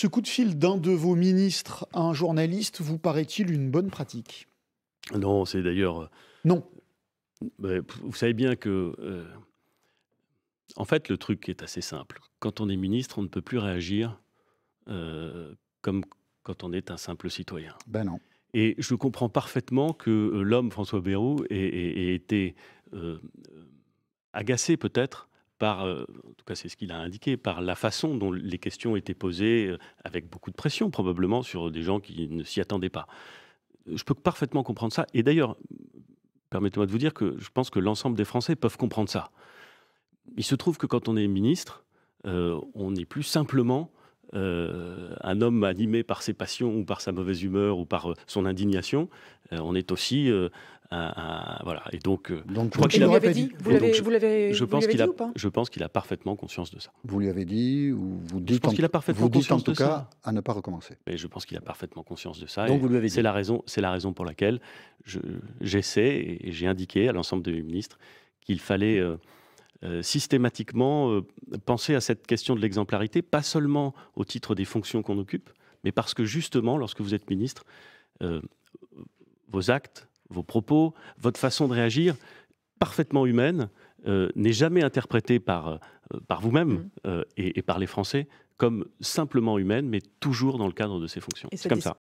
Ce coup de fil d'un de vos ministres à un journaliste vous paraît-il une bonne pratique Non, c'est d'ailleurs. Euh, non. Vous savez bien que. Euh, en fait, le truc est assez simple. Quand on est ministre, on ne peut plus réagir euh, comme quand on est un simple citoyen. Ben non. Et je comprends parfaitement que l'homme François Bayrou ait, été agacé peut-être par, euh, en tout cas c'est ce qu'il a indiqué, par la façon dont les questions étaient posées, euh, avec beaucoup de pression probablement sur des gens qui ne s'y attendaient pas. Je peux parfaitement comprendre ça. Et d'ailleurs, permettez-moi de vous dire que je pense que l'ensemble des Français peuvent comprendre ça. Il se trouve que quand on est ministre, euh, on n'est plus simplement euh, un homme animé par ses passions ou par sa mauvaise humeur ou par euh, son indignation, euh, on est aussi voilà. Et donc, donc je crois qu'il pense qu'il a, je pense qu'il a parfaitement conscience de ça. Vous lui avez dit ou vous dites Je pense qu'il a parfaitement conscience en tout de cas ça. à ne pas recommencer. je pense qu'il a parfaitement conscience de ça. Donc vous lui avez C'est la raison, c'est la raison pour laquelle je, j'essaie et j'ai indiqué à l'ensemble des ministres qu'il fallait euh, systématiquement euh, penser à cette question de l'exemplarité, pas seulement au titre des fonctions qu'on occupe, mais parce que justement, lorsque vous êtes ministre, euh, vos actes, vos propos, votre façon de réagir, parfaitement humaine, n'est jamais interprétée par, par vous-même mmh. et, par les Français comme simplement humaine, mais toujours dans le cadre de ses fonctions. C'est comme ça.